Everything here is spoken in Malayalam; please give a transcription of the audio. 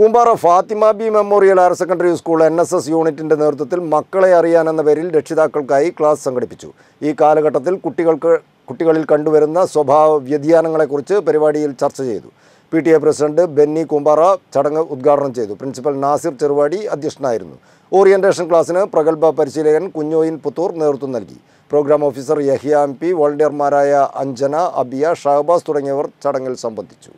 കുമ്പാറ Fathima Bi memorial higher secondary school N S S യൂണിറ്റിൻ്റെ നേതൃത്വത്തിൽ മക്കളെ അറിയാൻ എന്ന പേരിൽ രക്ഷിതാക്കൾക്കായി ക്ലാസ് സംഘടിപ്പിച്ചു ഈ കാലഘട്ടത്തിൽ കുട്ടികൾക്ക് കുട്ടികളിൽ കണ്ടുവരുന്ന സ്വഭാവ വ്യതിയാനങ്ങളെക്കുറിച്ച് പരിപാടിയിൽ ചർച്ച ചെയ്തു P T A president Benny Kumbara ചടങ്ങ് ഉദ്ഘാടനം ചെയ്തു പ്രിൻസിപ്പൽ നാസിർ ചെറുവാടി അധ്യക്ഷനായിരുന്നു ഓറിയന്റേഷൻ ക്ലാസ്സിന് പ്രഗത്ഭ പരിശീലകൻ കുഞ്ഞോയിൻ പുത്തൂർ നേതൃത്വം നൽകി programme officer Yahiya M P വോളണ്ടിയർമാരായ അഞ്ജന അബിയ ഷഹബാസ് തുടങ്ങിയവർ ചടങ്ങിൽ സംബന്ധിച്ചു